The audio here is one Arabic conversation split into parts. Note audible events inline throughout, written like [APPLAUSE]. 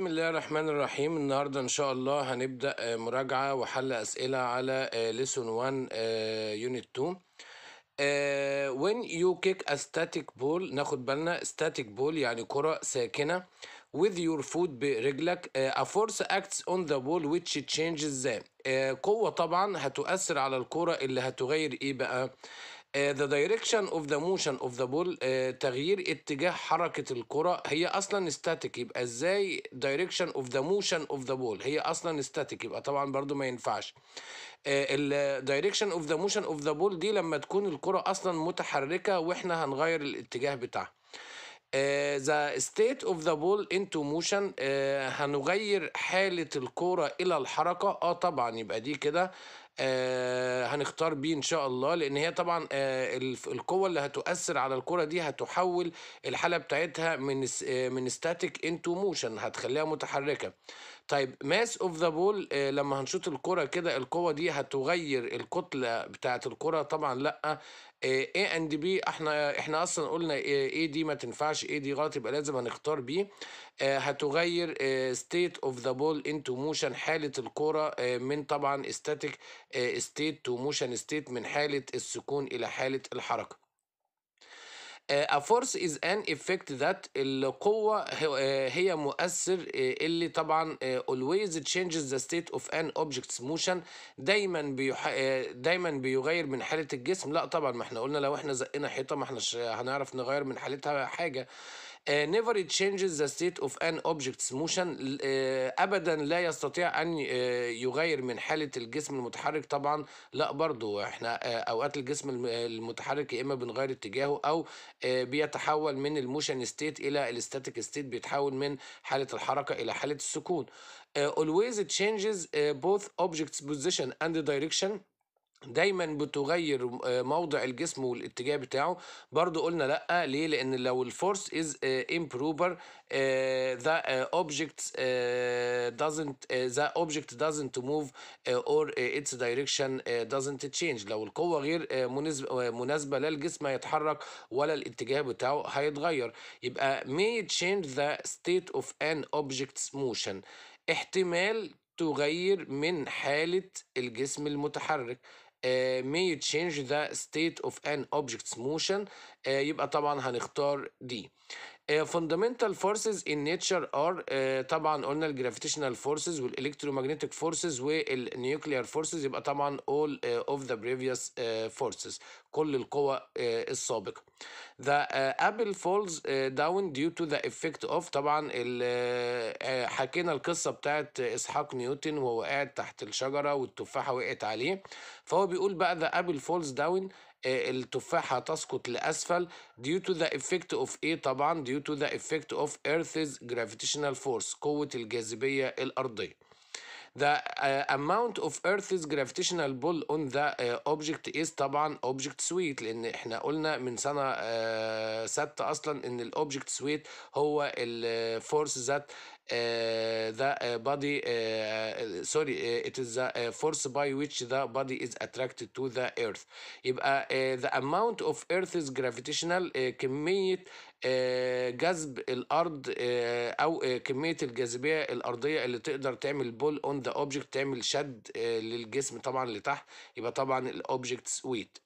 بسم الله الرحمن الرحيم النهاردة إن شاء الله هنبدأ آه، مراجعة وحل أسئلة على lesson 1 unit 2 when you kick a static ball ناخد بالنا static ball يعني كرة ساكنة with your foot برجلك آه، a force acts on the ball which changes the آه، قوة طبعا هتؤثر على الكرة اللي هتغير إيه بقى ذا دايركشن اوف ذا موشن اوف ذا بول تغيير اتجاه حركه الكره هي اصلا ستاتيك يبقى ازاي دايركشن اوف ذا موشن اوف ذا بول هي اصلا ستاتيك يبقى طبعا برضو ما ينفعش الدايركشن اوف ذا موشن اوف ذا بول دي لما تكون الكره اصلا متحركه واحنا هنغير الاتجاه بتاعها ذا ستيت اوف ذا بول انتو موشن هنغير حاله الكوره الى الحركه اه طبعا يبقى دي كده آه هنختار بيه ان شاء الله لان هي طبعا آه القوه اللي هتؤثر على الكره دي هتحول الحاله بتاعتها من آه، من ستاتيك انتو موشن هتخليها متحركه طيب ماس اوف ذا بول لما هنشوط الكره كده القوه دي هتغير الكتله بتاعه الكره طبعا لا اي اند بي احنا احنا اصلا قلنا اي آه، دي ما تنفعش اي دي غلط يبقى لازم هنختار بي آه، هتغير ستيت اوف ذا بول انتو موشن حاله الكره آه، من طبعا ستاتيك ستيت تو موشن ستيت من حاله السكون الى حاله الحركه A force is an effect that القوة آه، هي مؤثر آه، اللي طبعا آه، always changes the state of an object's motion دايما بيح... دايما بيغير من حالة الجسم لا طبعا ما احنا قلنا لو احنا زقنا حيطة ما احناش هنعرف نغير من حالتها حاجة Uh, never changes the state of an object's motion uh, ابدا لا يستطيع ان uh, يغير من حاله الجسم المتحرك طبعا لا برضو احنا اوقات الجسم المتحرك يا اما بنغير اتجاهه او بيتحول من الموشن ستيت الى الستاتيك ستيت بيتحول من حاله الحركه الى حاله السكون always changes both objects position and direction دايما بتغير آه، موضع الجسم والاتجاه بتاعه برضو قلنا لا ليه لان لو الفورس از امبروفر ذا اوبجكت دازنت ذا اوبجكت دازنت موف اور اتس دايركشن دازنت تشينج لو القوه غير آه، آه، مناسبه لا الجسم هيتحرك ولا الاتجاه بتاعه هيتغير يبقى may change the state of an object's motion احتمال تغير من حالة الجسم المتحرك may change the state of an object's motion يبقى طبعا هنختار دي فاندامنتال فورسز ان نيتشر ار طبعا قلنا الجرافيتيشنال فورسز والالكترومagnetic فورسز والنيوكليار فورسز يبقى طبعا all اوف ذا بريفيوس فورسز كل القوى uh, السابقه ذا ابل فولز داون ديو تو ذا افكت اوف طبعا آه، آه، حكينا القصه بتاعت اسحاق نيوتن وهو قاعد تحت الشجره والتفاحه وقعت عليه فهو بيقول بقى ذا ابل فولز داون التفاحة تسقط لأسفل due to the effect of إيه طبعا due to the effect of Earth's gravitational force قوة الجاذبية الأرضية The uh, amount of Earth's gravitational pull on the uh, object is طبعا object sweet لأن احنا قلنا من سنة uh, ستة أصلا إن الأوبجكت سويت هو الفورس ذات آه، the آه، body آه، sorry it is the force by which the body is attracted to the earth يبقى the amount of earth's gravitational كمية جذب الارض او كمية الجاذبية الارضية اللي تقدر تعمل بول اون ذا اوبجكت تعمل شد للجسم طبعا لتحت يبقى طبعا الاوبجكتس ويت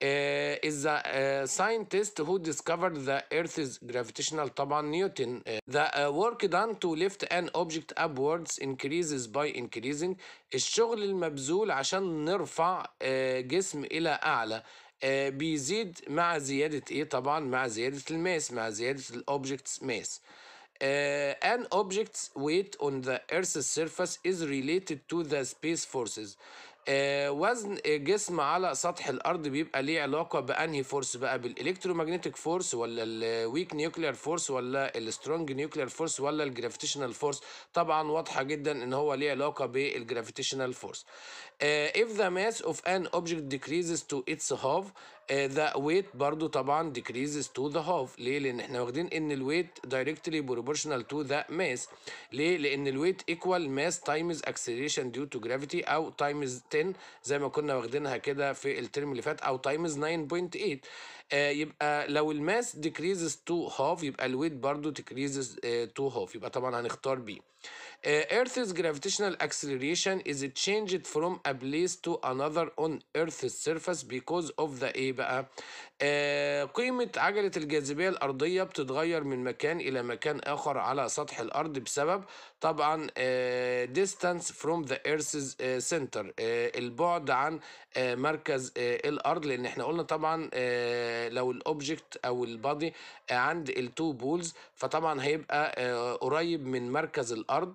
is uh, scientist who discovered the Earth's gravitational طبعا نيوتن the work done to lift an object upwards increases by increasing الشغل المبذول عشان نرفع جسم إلى أعلى بيزيد مع زيادة إيه طبعا مع زيادة الماس مع زيادة الأوبجكتس ماس Uh, an object's weight on the Earth's surface is related to the space forces. آه، وزن جسم على سطح الارض بيبقى ليه علاقه بانهي فورس بقى بالالكتروماجنتيك فورس ولا الويك نيوكلير فورس ولا السترونج نيوكلير فورس ولا الجرافيتيشنال فورس طبعا واضحه جدا ان هو ليه علاقه بالجرافيتيشنال فورس اف ذا ماس اوف ان اوبجكت ديكريزز تو اتس هاف ذا آه، ويت برضو طبعا decreases to the half ليه لان احنا واخدين ان الويت directly proportional to the mass ليه لان الويت equal mass times acceleration due to gravity او times 10 زي ما كنا واخدينها كده في الترم اللي فات او times 9.8 آه يبقى لو الماس decreases to half يبقى الويت برضو decreases آه to half يبقى طبعا هنختار بي Uh, Earth's gravitational acceleration is changed from a place to another on Earth's surface because of the ايه بقى؟ uh, قيمة عجلة الجاذبية الأرضية بتتغير من مكان إلى مكان آخر على سطح الأرض بسبب طبعا uh, distance from the Earth's center البعد عن مركز الأرض لأن احنا قلنا طبعا لو الأوبجكت أو البادي عند التو بولز فطبعا هيبقى قريب من مركز الأرض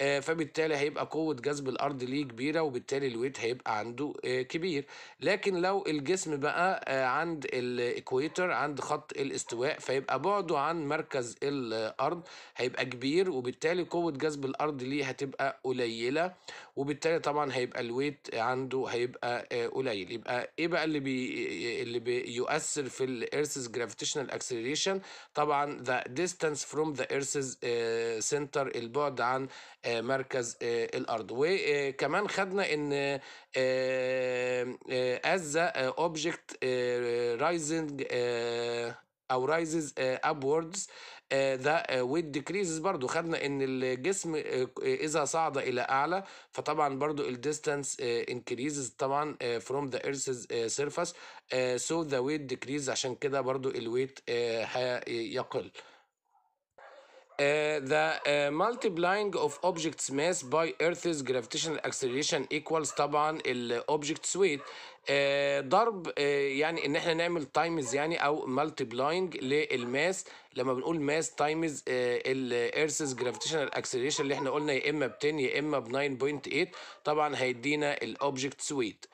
آه، فبالتالي هيبقى قوه جذب الارض ليه كبيره وبالتالي الويت هيبقى عنده آه، كبير لكن لو الجسم بقى آه، عند الاكويتر عند خط الاستواء فيبقى بعده عن مركز الارض هيبقى كبير وبالتالي قوه جذب الارض ليه هتبقى قليله وبالتالي طبعا هيبقى الويت عنده هيبقى قليل يبقى ايه بقى اللي بي اللي بيؤثر في الارثز جرافيتيشنال اكسلريشن طبعا ذا ديستانس فروم ذا ايرثز سنتر البعد عن آه، مركز آه، الارض وكمان آه، خدنا ان از اوبجكت رايزنج او رايزز ابوردز ذا ويت ديكريزز برضو خدنا ان الجسم اذا صعد الى اعلى فطبعا برضو الديستانس انكريزز طبعا فروم ذا ايرث سيرفس سو ذا ويت ديكريز عشان كده برضو الويت هيقل Uh, the uh, multiplying of object's mass by Earth's gravitational acceleration equals طبعا object's weight. آه، ضرب آه، يعني ان احنا نعمل تايمز يعني او بلاينج للماس لما بنقول ماس تايمز الارثز جرافيتيشنال اكسلريشن اللي احنا قلنا يا اما ب 10 يا اما ب 9.8 طبعا هيدينا الاوبجكت آه، سويت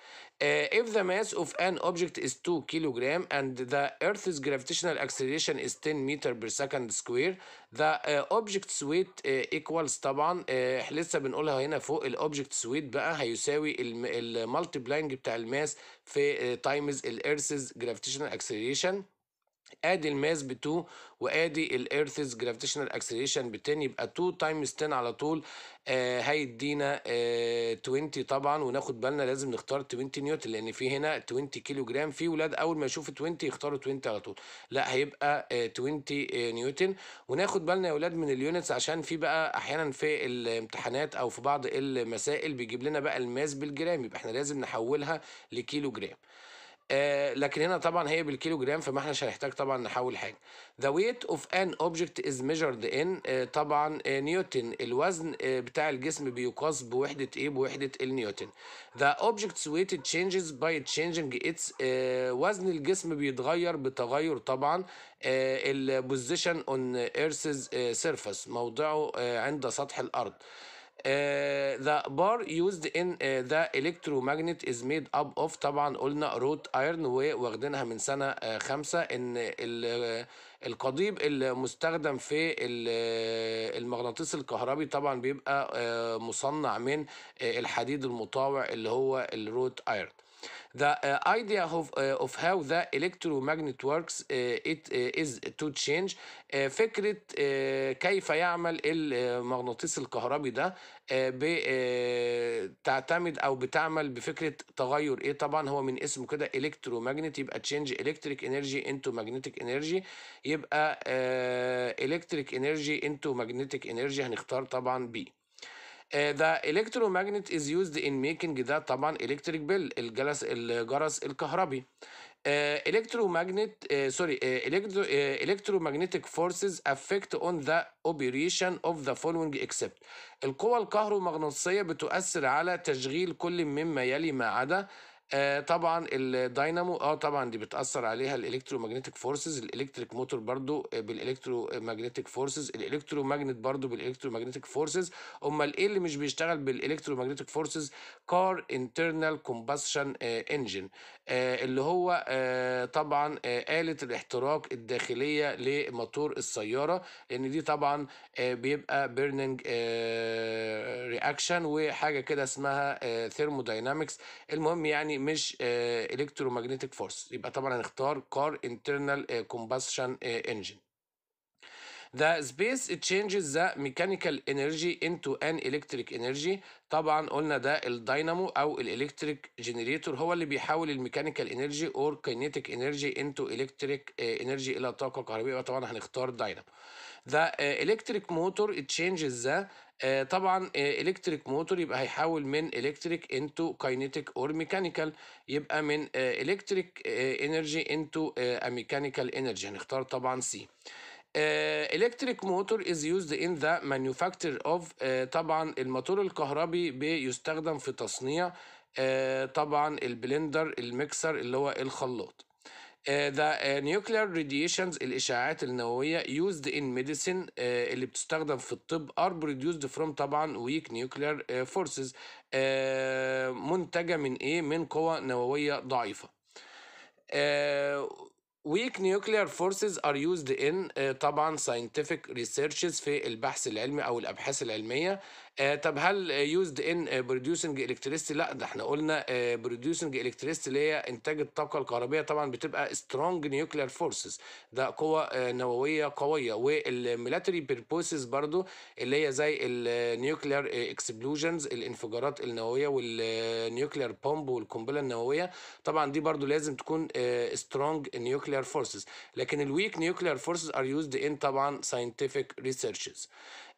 if the mass of an object is 2 kg and the Earth's gravitational acceleration is 10 meter per second square, the uh, object's weight uh, equals طبعا uh, لسه بنقولها هنا فوق الاوبجكت weight بقى هيساوي بلاينج بتاع الماس في تايمز الارثز جرافيتيشنال اكسلريشن ادي الماس ب 2 وادي الايرثز جرافيتيشنال اكسلريشن ب 10 يبقى 2 تايمز 10 على طول آه هيدينا آه 20 طبعا وناخد بالنا لازم نختار 20 نيوتن لان في هنا 20 كيلو جرام في ولاد اول ما يشوفوا 20 يختاروا 20 على طول لا هيبقى آه 20 آه، نيوتن وناخد بالنا يا ولاد من اليونتس عشان في بقى احيانا في الامتحانات او في بعض المسائل بيجيب لنا بقى الماس بالجرام يبقى احنا لازم نحولها لكيلو جرام آه، لكن هنا طبعا هي بالكيلو جرام فما احناش هنحتاج طبعا نحول حاجه the weight of an object is measured in آه، طبعا آه، نيوتن الوزن بتاع الجسم بيقاس بوحده ايه بوحده النيوتن the object's weight changes by changing its وزن الجسم بيتغير بتغير طبعا البوزيشن اون ايرثز سيرفيس موضعه عند سطح الارض Uh, the bar used in uh, the electromagnet is made up of طبعا قلنا روت ايرن واخدينها من سنة uh, خمسة ان القضيب المستخدم في المغناطيس الكهربي طبعا بيبقى مصنع من الحديد المطاوع اللي هو الروت ايرن The uh, idea of, uh, of how the electromagnet works uh, it uh, is to change uh, فكرة uh, كيف يعمل المغناطيس الكهربي ده uh, بتعتمد uh, أو بتعمل بفكرة تغير إيه طبعا هو من اسمه كده electromagnet يبقى change electric energy into magnetic energy يبقى uh, electric energy into magnetic energy هنختار طبعا بي the electromagnet is used in making ده طبعا electric bell الجرس الجرس الكهربي electromagnet سوري electromagnetic forces affect on the operation of the following except القوى الكهرومغناطيسية بتؤثر على تشغيل كل مما يلي ما عدا آه، طبعا الداينامو اه طبعا دي بتاثر عليها ماجنتيك فورسز الالكتريك موتور برضو ماجنتيك فورسز ماجنت برضو ماجنتيك فورسز امال ايه اللي مش بيشتغل ماجنتيك فورسز كار انترنال كومباشن انجن اللي هو آه طبعا آه آلة الاحتراق الداخلية لموتور السيارة لان دي طبعا آه بيبقى بيرنينج رياكشن آه، وحاجة كده اسمها ثيرموداينامكس آه، المهم يعني مش مش ماجنتيك فورس يبقى طبعا هنختار كار انترنال كومباشن انجن The space changes the mechanical energy into an electric energy طبعا قلنا ده الداينامو او الالكتريك جنريتور هو اللي بيحول الميكانيكال انرجي اور كينيتيك انرجي انتو الكتريك انرجي الى طاقه كهربائيه طبعا هنختار داينامو The آه، electric motor changes the آه، طبعا الكتريك آه، موتور يبقى هيحول من الكتريك انتو كاينيتيك اور ميكانيكال يبقى من الكتريك انرجي انتو ميكانيكال انرجي هنختار طبعا سي الكتريك موتور از يوزد ان ذا manufacture اوف آه، طبعا الموتور الكهربي بيستخدم في تصنيع طبعا البلندر الميكسر اللي هو الخلاط ذا uh, uh, nuclear راديشنز الاشاعات النوويه يوزد ان ميديسن اللي بتستخدم في الطب ار produced فروم طبعا ويك uh, forces فورسز منتجه من ايه من قوى نوويه ضعيفه ويك نيوكلير فورسز ار يوزد ان طبعا ساينتفك ريسيرشز في البحث العلمي او الابحاث العلميه آه، طب هل يوزد ان بروديوسنج الكتريستي لا ده احنا قلنا بروديوسنج آه، الكتريستي اللي هي انتاج الطاقه الكهربائيه طبعا بتبقى سترونج نيوكليير فورسز ده قوه آه، نوويه قويه والميلتري بيربوسز برضو اللي هي زي النيوكلير اكسبلوجنز الانفجارات النوويه والنيوكلير بومب والقنبله النوويه طبعا دي برضو لازم تكون سترونج نيوكليير فورسز لكن الويك نيوكليير فورسز ار يوزد ان طبعا ساينتفك ريسيرشز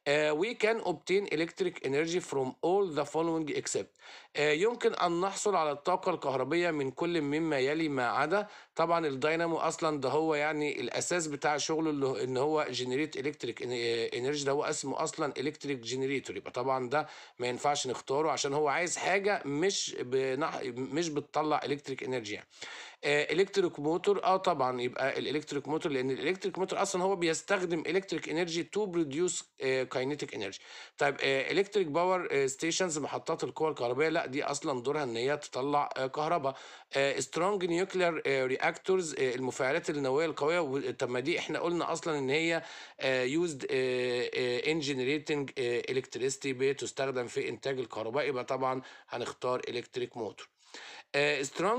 uh, we can obtain electric energy from all the following except آه، يمكن أن نحصل على الطاقة الكهربية من كل مما يلي ما عدا طبعا الدينامو أصلا ده هو يعني الأساس بتاع شغله اللي إن هو جنريت إلكتريك إنرجي ده هو اسمه أصلا إلكتريك جنريتور يبقى طبعا ده ما ينفعش نختاره عشان هو عايز حاجة مش بنح... مش بتطلع إلكتريك إنرجي يعني. الكتريك آه، موتور اه طبعا يبقى الالكتريك موتور لان الالكتريك موتور اصلا هو بيستخدم الكتريك انرجي تو بروديوس كاينيتيك انرجي طيب الكتريك باور ستيشنز محطات القوى الكهربائيه دي اصلا دورها ان هي تطلع آه، كهرباء سترونج نيوكلير رياكتورز المفاعلات النوويه القويه طب ما دي احنا قلنا اصلا ان هي يوزد ان جنريتنج الكتريستي بتستخدم في انتاج الكهرباء يبقى طبعا هنختار الكتريك آه، موتور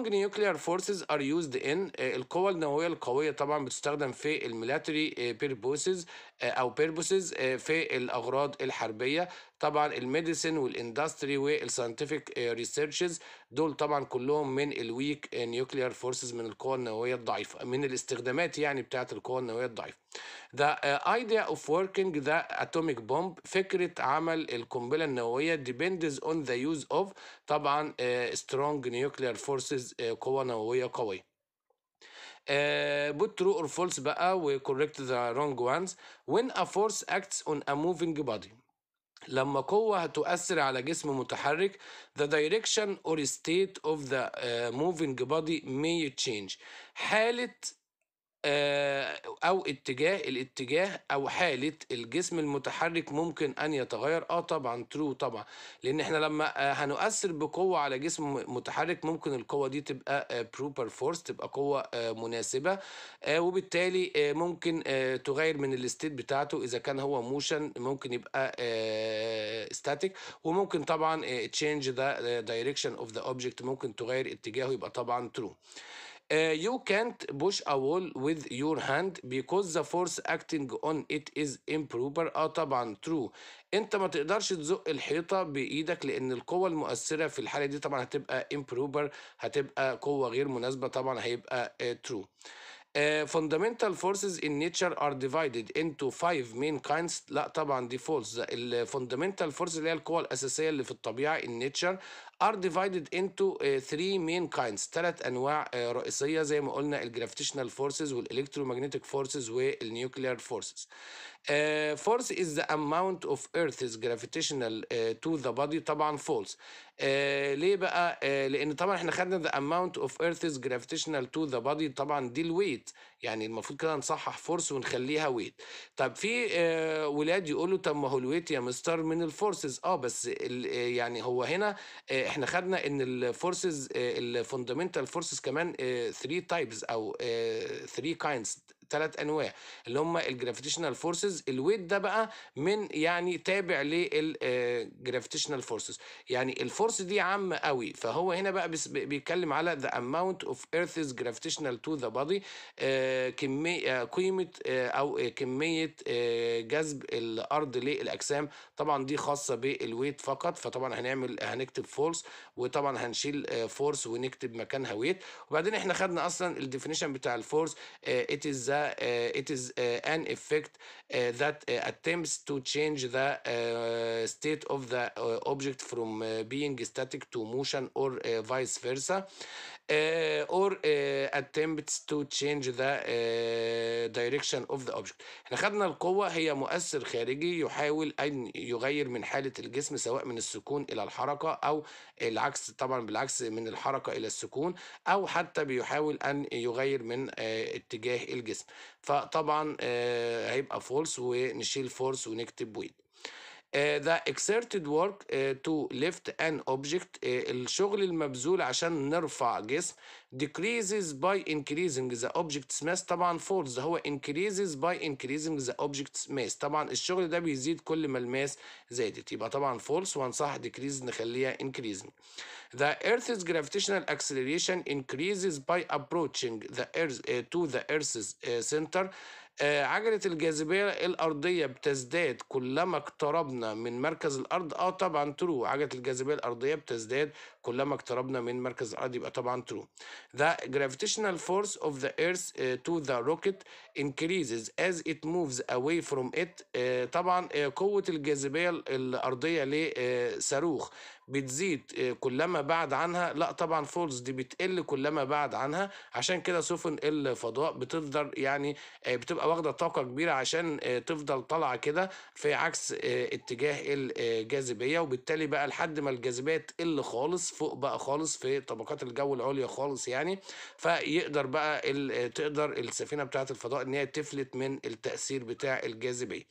nuclear forces are used in uh, القوى النوويه القويه طبعا بتستخدم في الميلاتري بيربوسز او بيربوسز في الاغراض الحربيه طبعا الميديسن والاندستري والساينتفك آه، ريسيرشز دول طبعا كلهم من الويك نيوكليير فورسز من القوى النوويه الضعيفه من الاستخدامات يعني بتاعه القوى النوويه الضعيفه The ايديا آه، idea of working the atomic bomb فكرة عمل القنبلة النووية ديبندز اون ذا يوز اوف طبعا سترونج نيوكليير فورسز قوى نووية قوية آه، put true or false بقى و correct the wrong ones when a force acts on a moving body لما قوة هتؤثر على جسم متحرك the direction or state of the moving body may change حالة آه، او اتجاه الاتجاه او حاله الجسم المتحرك ممكن ان يتغير اه طبعا ترو طبعا لان احنا لما آه، هنؤثر بقوه على جسم متحرك ممكن القوه دي تبقى بروبر آه، فورس تبقى قوه مناسبه وبالتالي ممكن تغير من الستيت بتاعته اذا كان هو موشن ممكن يبقى ستاتيك وممكن طبعا تشينج ذا دايركشن اوف ذا اوبجكت ممكن تغير اتجاهه يبقى طبعا ترو Uh, you can't push a wall with your hand because the force acting on it is improper اه طبعا true انت ما تقدرش تزق الحيطه بايدك لان القوه المؤثره في الحاله دي طبعا هتبقى improper هتبقى قوه غير مناسبه طبعا هيبقى uh, true Uh, fundamental forces in nature are divided into five main kinds لا طبعا دي فولس fundamental forces اللي هي القوة الأساسية اللي في الطبيعة in nature ار ديفايدد انتو 3 مين كاينز ثلاث انواع uh, رئيسيه زي ما قلنا الجرافيتيشنال فورسز والالكترو والالكتروماجنتيك فورسز والنيوكليير فورسز فورس از ذا اماونت اوف ايرثز جرافيتيشنال تو ذا بودي طبعا فولس uh, ليه بقى uh, لان طبعا احنا خدنا the amount of earth's gravitational to the body طبعا دي الويت يعني المفروض كده نصحح فورس ونخليها ويت طب في آه، ولاد يقولوا طب ما هو الويت يا مستر من الفورسز اه بس آه، يعني هو هنا آه، احنا خدنا ان الفورسز الفوندمنتال فورسز كمان 3 تايبس او 3 كاينز ثلاث انواع اللي هم الجرافيتيشنال فورسز الويت ده بقى من يعني تابع للجرافيتيشنال فورسز آه، يعني الفورس دي عامه قوي فهو هنا بقى بيتكلم على ذا اماونت اوف ايرثز جرافيتيشنال تو ذا بودي كميه آه، قيمه آه، او كميه جذب الارض للاجسام طبعا دي خاصه بالويت فقط فطبعا هنعمل هنكتب فورس وطبعا هنشيل فورس ونكتب مكانها ويت وبعدين احنا خدنا اصلا الديفينيشن بتاع الفورس ات از Uh, it is uh, an effect uh, that attempts to change the state of the object from being static to motion or vice versa. uh, attempts to change the آه، direction of the object احنا خدنا القوة هي مؤثر خارجي يحاول أن يغير من حالة الجسم سواء من السكون إلى الحركة أو العكس طبعا بالعكس من الحركة إلى السكون أو حتى بيحاول أن يغير من اتجاه الجسم فطبعا هيبقى فولس ونشيل فورس ونكتب ويت the exerted work to lift an object الشغل المبذول عشان نرفع جسم decreases by increasing the object's mass طبعا falls هو increases by increasing the object's mass طبعا الشغل ده بيزيد كل ما الماس زادت يبقى طبعا false وانصح decrease نخليها increasing the earth's gravitational acceleration increases by approaching the earth to the earth's center آه، عجلة الجاذبية الأرضية بتزداد كلما اقتربنا من مركز الأرض اه طبعا ترو عجلة الجاذبية الأرضية بتزداد كلما اقتربنا من مركز الارض يبقى طبعا ترو the gravitational force of the earth uh, to the rocket increases as it moves away from it uh, طبعا uh, قوه الجاذبيه الارضيه لصاروخ بتزيد كلما بعد عنها لا طبعا فولز دي بتقل كلما بعد عنها عشان كده سفن الفضاء بتفضل يعني بتبقى واخده طاقه كبيره عشان تفضل طالعه كده في عكس اتجاه الجاذبيه وبالتالي بقى لحد ما الجاذبيه تقل خالص فوق بقى خالص في طبقات الجو العليا خالص يعني فيقدر بقى تقدر السفينه بتاعه الفضاء ان هي تفلت من التاثير بتاع الجاذبيه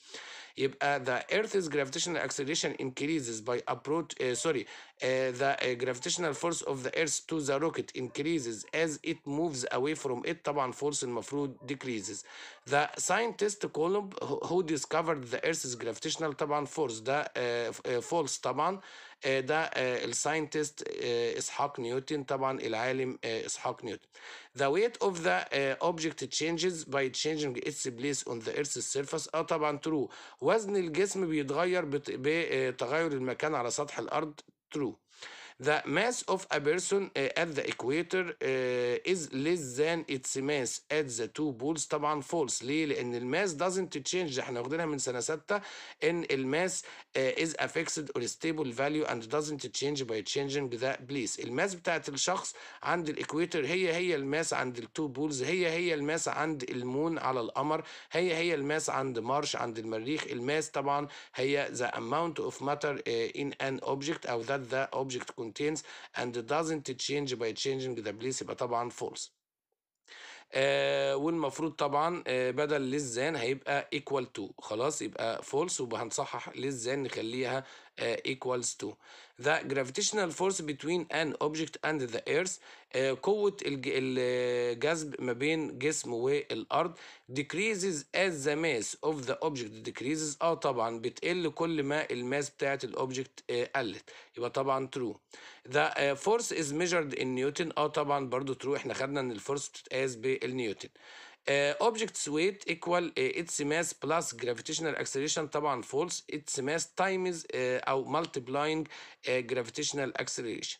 يبقى the earth's gravitational acceleration increases by approach uh, sorry uh, the uh, gravitational force of the earth to the rocket increases as it moves away from it طبعا force المفروض decreases the scientist Coulomb who discovered the earth's gravitational طبعا force ده uh, uh, false طبعا uh, آه، ده آه، الساينتست آه، اسحاق نيوتن طبعا العالم اسحاق نيوتن the weight of the object changes by changing its place on the earth's surface اه طبعا true وزن الجسم بيتغير بتغير المكان على سطح الارض true The mass of a person at the equator is less than its mass at the two poles طبعا false ليه؟ لأن الماس doesn't change احنا واخدينها من سنة ستة إن الماس is a fixed or stable value and doesn't change by changing the place الماس بتاعت الشخص عند الإكويتر هي هي الماس عند التو بولز هي هي الماس عند المون على القمر هي هي الماس عند مارش عند المريخ الماس طبعا هي the amount of matter in an object أو that the object contains contains and doesn't change by changing the place يبقى طبعا false آه والمفروض طبعا آه بدل للزان هيبقى equal to خلاص يبقى false وهنصحح للزان نخليها آه equals to the gravitational force between an object and the earth uh, قوة الجذب ما بين جسم والأرض decreases as the mass of the object decreases اه طبعا بتقل كل ما الماس بتاعة الأوبجكت uh, قلت يبقى طبعا true the uh, force is measured in Newton اه طبعا برضو true احنا خدنا ان الفورس بتتقاس بالنيوتن objects weight ايكوال اتس ماس بلس جرافيتيشنال اكسلريشن طبعا فولس اتس ماس تايمز او multiplying جرافيتيشنال اكسلريشن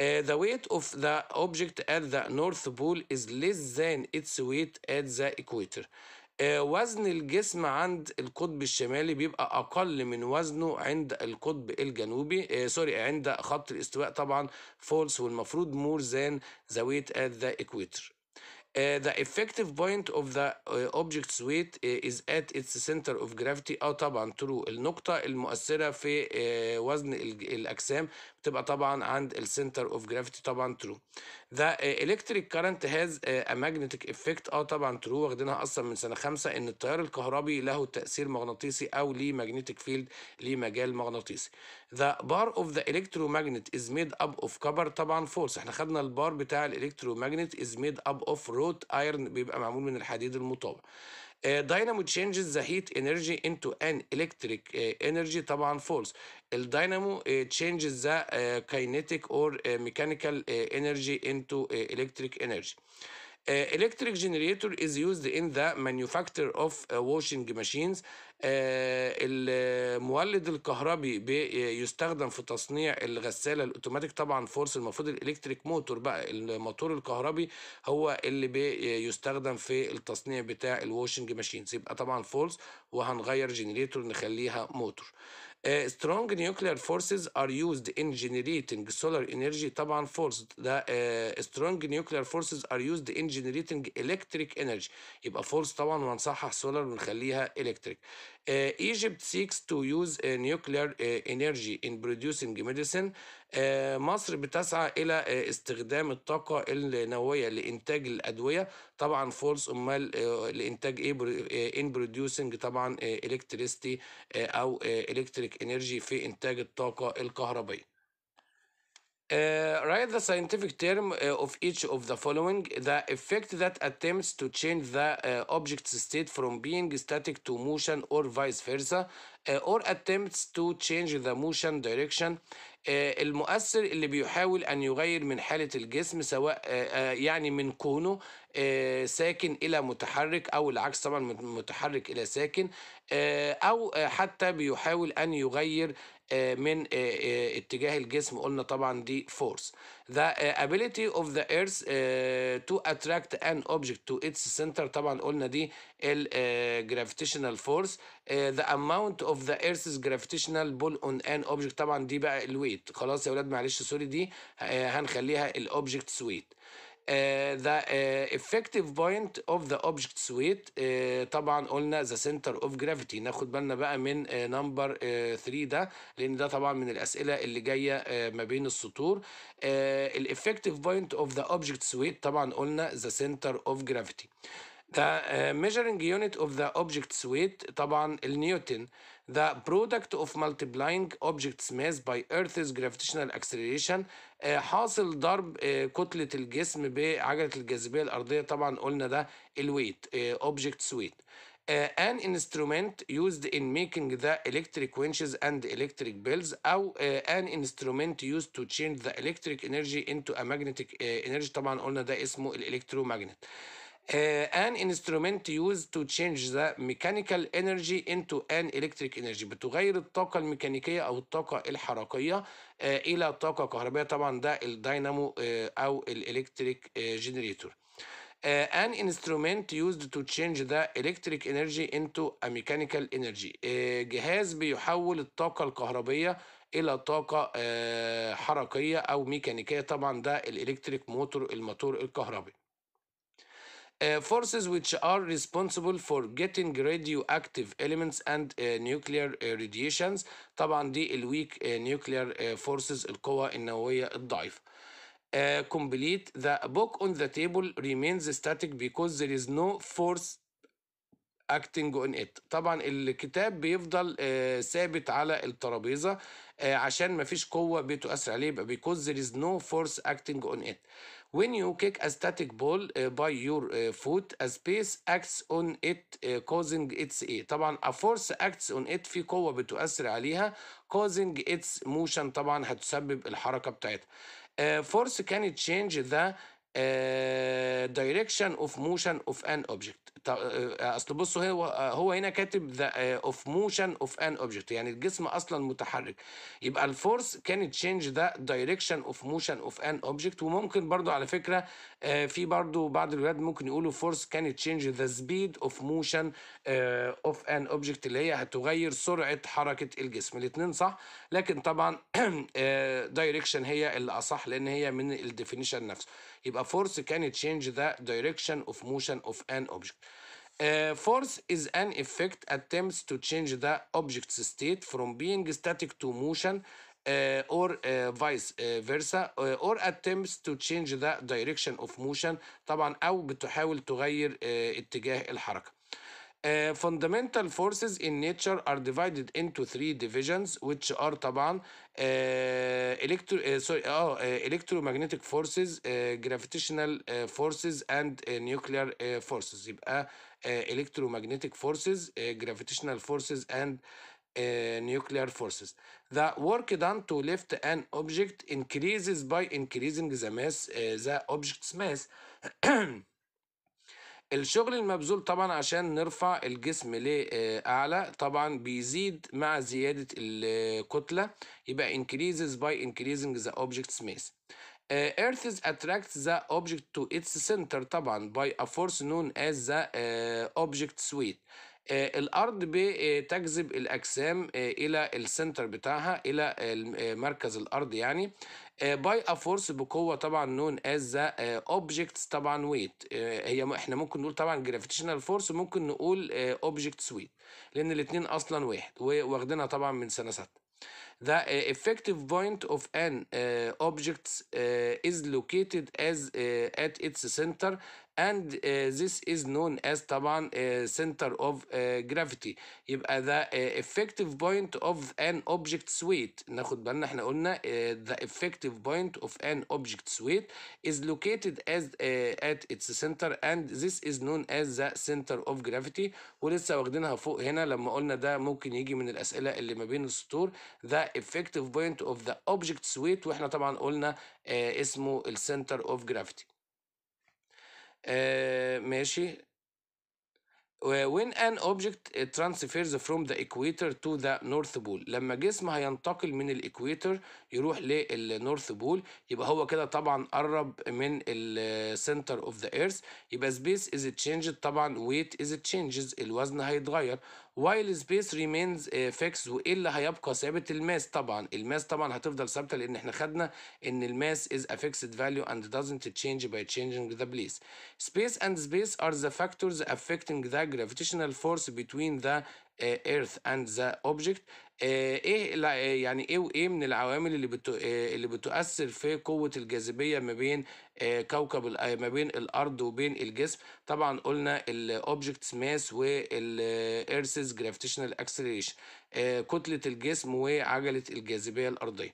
Uh, the weight of the object at the North Pole is less than its weight at the equator. Uh, وزن الجسم عند القطب الشمالي بيبقى أقل من وزنه عند القطب الجنوبي سوري آه، uh, sorry, عند خط الاستواء طبعا فولس والمفروض more than the weight at the equator. Uh, the effective point of the uh, object weight uh, is at its center of gravity اه طبعا true النقطة المؤثرة في وزن الأجسام بتبقى طبعا عند السنتر اوف جرافيتي طبعا ترو ذا الكتريك كارنت هاز ا ماجنتيك افكت اه طبعا ترو واخدينها اصلا من سنه خمسه ان التيار الكهربي له تاثير مغناطيسي او ليه ماجنتيك فيلد ليه مجال مغناطيسي ذا بار اوف ذا الكترومagnet از ميد اب اوف كبر طبعا فورس احنا خدنا البار بتاع الالكترومagnet از ميد اب اوف روت ايرن بيبقى معمول من الحديد المطابق dynamo changes the heat energy into an electric energy طبعا false الدينامو dynamo changes the kinetic or mechanical energy into electric energy electric generator is used in the manufacture of washing machines آه، المولد الكهربي بيستخدم في تصنيع الغساله الاوتوماتيك طبعا فورس المفروض الالكتريك موتور بقى الموتور الكهربي هو اللي بيستخدم في التصنيع بتاع الواشنج ماشينز يبقى طبعا فورس وهنغير جنريتور نخليها موتور strong nuclear forces are used in generating solar energy طبعا force ده uh, strong nuclear forces are used in generating electric energy يبقى force طبعا ونصحح solar ونخليها electric Uh, Egypt seeks to use uh, nuclear uh, energy in producing medicine. Uh, مصر بتسعى إلى uh, استخدام الطاقة النووية لإنتاج الأدوية طبعا فولس أمال uh, لإنتاج إيه in producing طبعا electricity أو electric energy في إنتاج الطاقة الكهربائية write the scientific term uh, of each of the following the effect that attempts to change the uh, object's state from being static to motion or vice versa or attempts to change the motion direction المؤثر اللي بيحاول أن يغير من حالة الجسم سواء يعني من كونه ساكن إلى متحرك أو العكس طبعا من متحرك إلى ساكن أو حتى بيحاول أن يغير آه، من آه، آه، اتجاه الجسم قلنا طبعا دي فورس the ability of the earth to attract an object to its center طبعا قلنا دي الجرافيتيشنال فورس the amount of the earth's gravitational pull on an object طبعا دي بقى الويت خلاص يا ولاد معلش سوري دي هنخليها الاوبجكتس ويت the effective point of the object's weight طبعا قلنا the center of gravity ناخد بالنا بقى من نمبر 3 ده لان ده طبعا من الاسئله اللي جايه ما بين السطور the effective point of the object's weight طبعا قلنا the center of gravity The measuring unit of the object's weight طبعا النيوتن the product of multiplying objects mass by Earth's gravitational acceleration حاصل ضرب كتلة الجسم بعجلة الجاذبية الأرضية طبعا قلنا ده الويت objects weight an instrument used in making the electric winches and electric bells أو an instrument used to change the electric energy into a magnetic energy طبعا قلنا ده اسمه electromagnet. Uh, an instrument used to change the mechanical energy into an electric energy بتغير الطاقة الميكانيكية أو الطاقة الحركية uh, إلى طاقة كهربية طبعا ده الدينامو uh, أو الإلكتريك جنريتور Uh, an instrument used to change the electric energy into a mechanical energy uh, جهاز بيحول الطاقة الكهربية إلى طاقة uh, حركية أو ميكانيكية طبعا ده الإلكتريك موتور الموتور الكهربي Uh, forces which are responsible for getting radioactive elements and uh, nuclear uh, radiations طبعا دي الويك uh, nuclear uh, forces القوى النووية الضعيفة complete the book on the table remains static because there is no force acting on it طبعا الكتاب بيفضل ثابت على الترابيزة عشان مفيش قوة بتؤثر عليه because there is no force acting on it when you kick a static ball uh, by your uh, foot, a space acts on it uh, causing its ايه؟ eh, طبعا a force acts on it في قوة بتؤثر عليها causing its motion طبعا هتسبب الحركة بتاعتها. Uh, force can change the uh, direction of motion of an object. آه، اصل بصوا هو آه، هو هنا كاتب ذا اوف موشن اوف ان اوبجكت يعني الجسم اصلا متحرك يبقى الفورس كان تشينج ذا دايركشن اوف موشن اوف ان اوبجكت وممكن برضو على فكره آه، في برضو بعض الولاد ممكن يقولوا فورس كان تشينج ذا سبيد اوف موشن اوف ان اوبجكت اللي هي هتغير سرعه حركه الجسم الاثنين صح لكن طبعا دايركشن [CLEARS THROAT] هي اللي اصح لان هي من الديفينيشن نفسه يبقى force can change the direction of motion of an object فورس force is an effect attempts to change the object's state from being static to motion uh, or uh, vice versa or attempts to change the direction of motion طبعا او بتحاول تغير اتجاه الحركه Uh, fundamental forces in nature are divided into three divisions which are taban, uh, electro uh, sorry oh, uh, electromagnetic forces uh, gravitational uh, forces and uh, nuclear uh, forces يبقى uh, uh, electromagnetic forces uh, gravitational forces and uh, nuclear forces the work done to lift an object increases by increasing the mass uh, the object's mass [CLEARS THROAT] الشغل المبذول طبعا عشان نرفع الجسم لأعلى طبعا بيزيد مع زيادة الكتلة يبقى increases by increasing the object mass. Uh, Earth attracts the object to its center طبعا by a force known as the uh, آه، object's weight. آه، uh, الأرض بتجذب الأجسام إلى السنتر بتاعها إلى مركز الأرض يعني باي ا فورس بقوه طبعا نون از ذا اوبجكتس طبعا ويت آه، هي احنا ممكن نقول طبعا جرافيتيشنال فورس ممكن نقول اوبجكتس آه، ويت لان الاثنين اصلا واحد واخدينها طبعا من سنه سته The uh, effective point of an uh, object uh, is located as at its center and this is known as طبعا center of gravity يبقى the effective point of an object's weight ناخد بالنا احنا قلنا the effective point of an object's weight is located as at its center and this is known as the center of gravity ولسه واخدينها فوق هنا لما قلنا ده ممكن يجي من الاسئله اللي ما بين السطور the effective point of the object's weight واحنا طبعا قلنا آه اسمه السنتر اوف جرافيتي ماشي when an object transfers from the equator to the north pole لما جسم هينتقل من الاكويتر يروح للنورث بول يبقى هو كده طبعا قرب من السنتر اوف ذا ايرث يبقى سبيس از changed طبعا ويت از changes الوزن هيتغير while space remains eh, fixed وايه اللي هيبقى ثابت الماس طبعا الماس طبعا هتفضل ثابته لان احنا خدنا ان الماس is a fixed value and doesn't change by changing the place space and space are the factors affecting the gravitational force between the ايرث اند ذا اوبجكت ايه آه، يعني ايه وايه من العوامل اللي بتو آه، اللي بتؤثر في قوه الجاذبيه ما بين آه، كوكب ما بين الارض وبين الجسم طبعا قلنا الاوبجكتس ماس والايرثز جرافيتيشنال اكسلريشن كتله الجسم وعجله الجاذبيه الارضيه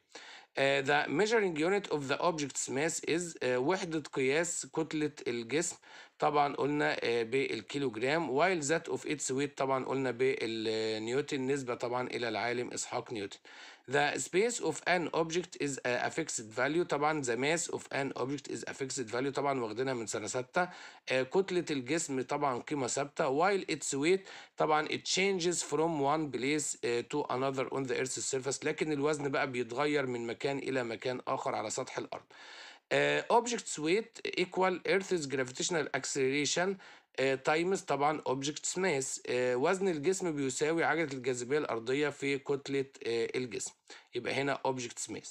Uh, the measuring unit of the object's mass is uh, وحدة قياس كتلة الجسم طبعا قلنا بالكيلو جرام وايل ذات اوف اتس ويت طبعا قلنا بالنيوتن نسبة طبعا الى العالم اسحاق نيوتن The space of an object is a fixed value طبعا the mass of an object is a fixed value طبعا واخدينها من سنة ستة آه، كتلة الجسم طبعا قيمة ثابتة while its weight طبعا it changes from one place آه، to another on the earth's surface لكن الوزن بقى بيتغير من مكان إلى مكان آخر على سطح الأرض object's weight equal earth's gravitational acceleration تايمز طبعا object's mass وزن الجسم بيساوي عجلة الجاذبية الأرضية في كتلة الجسم يبقى هنا object's mass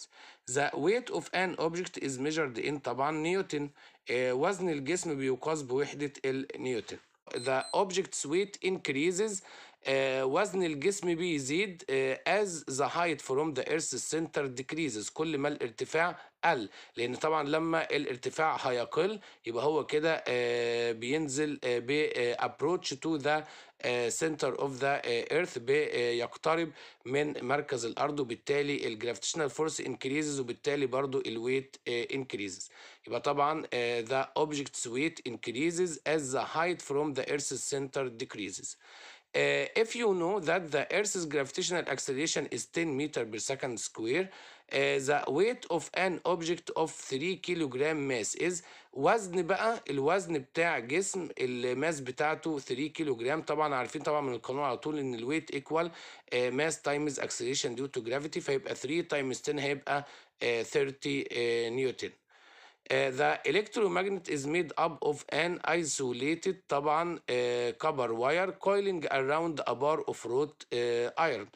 the weight of an object is measured in طبعا نيوتن وزن الجسم بيقاس بوحدة النيوتن the object's weight increases uh, وزن الجسم بيزيد uh, as the height from the earth's center decreases كل ما الارتفاع قل لان طبعا لما الارتفاع هيقل يبقى هو كده آه، بينزل بابروتش تو ذا سنتر اوف ذا ايرث بيقترب من مركز الارض وبالتالي الجرافيتيشنال فورس انكريزز وبالتالي برضو الويت انكريزز آه، يبقى طبعا ذا اوبجكتس ويت انكريزز as the height from the earth's center decreases Uh, if you know that the Earth's gravitational acceleration is 10 meter per second square, uh, the weight of an object of 3 kilogram mass is وزن بقى الوزن بتاع جسم الماس بتاعته 3 كيلوغرام طبعا عارفين طبعا من القانون على طول ان الويت ايكوال ماس تايمز اكسليشن ديو تو جرافيتي فيبقى 3 تايمز 10 هيبقى 30 uh, نيوتن the electromagnet is made up of an isolated طبعا uh, copper wire coiling around a bar of wrought uh, iron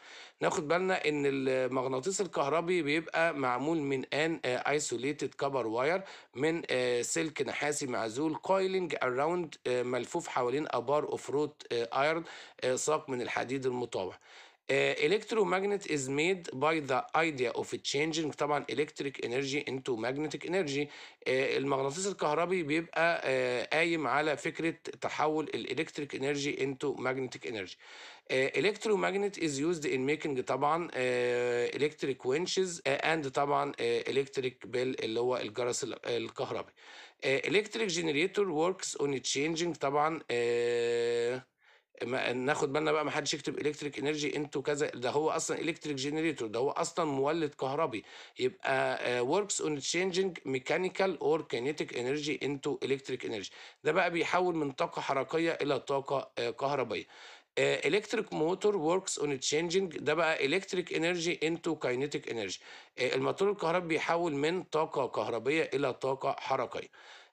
ناخد بالنا ان المغناطيس الكهربي بيبقى معمول من ان isolated copper wire من سلك نحاسي معزول coiling around ملفوف حوالين a bar of wrought iron ساق من الحديد المطاوع electromagnet is made by the idea of changing طبعا electric energy into magnetic energy المغناطيس الكهربي بيبقى قايم على فكرة تحول الالكتريك انرجي into magnetic energy electromagnet is used in making طبعا electric winches and طبعا electric bell اللي هو الجرس الكهربي electric generator works on changing طبعا ما ناخد بالنا بقى ما حدش يكتب الكتريك انرجي انتو كذا ده هو اصلا الكتريك جنريتور ده هو اصلا مولد كهربي يبقى وركس اون تشينجينج ميكانيكال اور كينيتيك انرجي انتو الكتريك انرجي ده بقى بيحول من طاقه حركيه الى طاقه آه، كهربيه الكتريك موتور وركس اون تشينجينج ده بقى الكتريك انرجي انتو كينيتيك انرجي الموتور الكهربي بيحول من طاقه كهربيه الى طاقه حركيه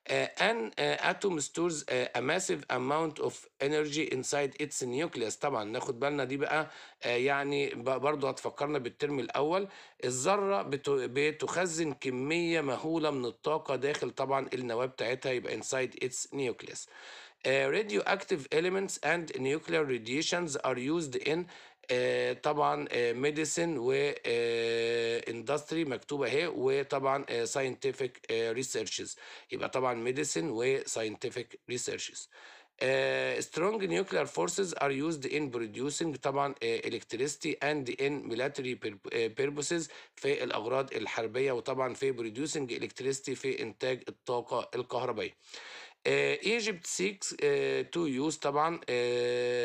آه، ان اتوم ستورز ماسيف اماونت اوف انرجي انسايد اتس نيوكليس طبعا ناخد بالنا دي بقى آه، يعني برضه هتفكرنا بالترم الاول الذره بتخزن كميه مهوله من الطاقه داخل طبعا النواه بتاعتها يبقى انسايد اتس Uh, radioactive elements and nuclear radiations are used in آه، طبعا ميديسن آه، واندستري آه، مكتوبه اهي وطبعا ساينتفك ريسيرشز يبقى طبعا ميديسن وساينتفك ريسيرشز سترونج نيوكلير فورسز ار يوزد ان producing طبعا الكتريستي اند ان ميلتري بيربوسز في الاغراض الحربيه وطبعا في producing الكتريستي في انتاج الطاقه الكهربائيه Egypt seeks to use طبعا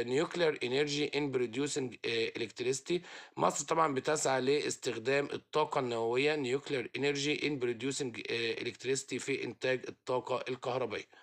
nuclear energy in producing electricity مصر طبعا بتسعى لاستخدام الطاقة النووية nuclear energy in producing electricity في إنتاج الطاقة الكهربائية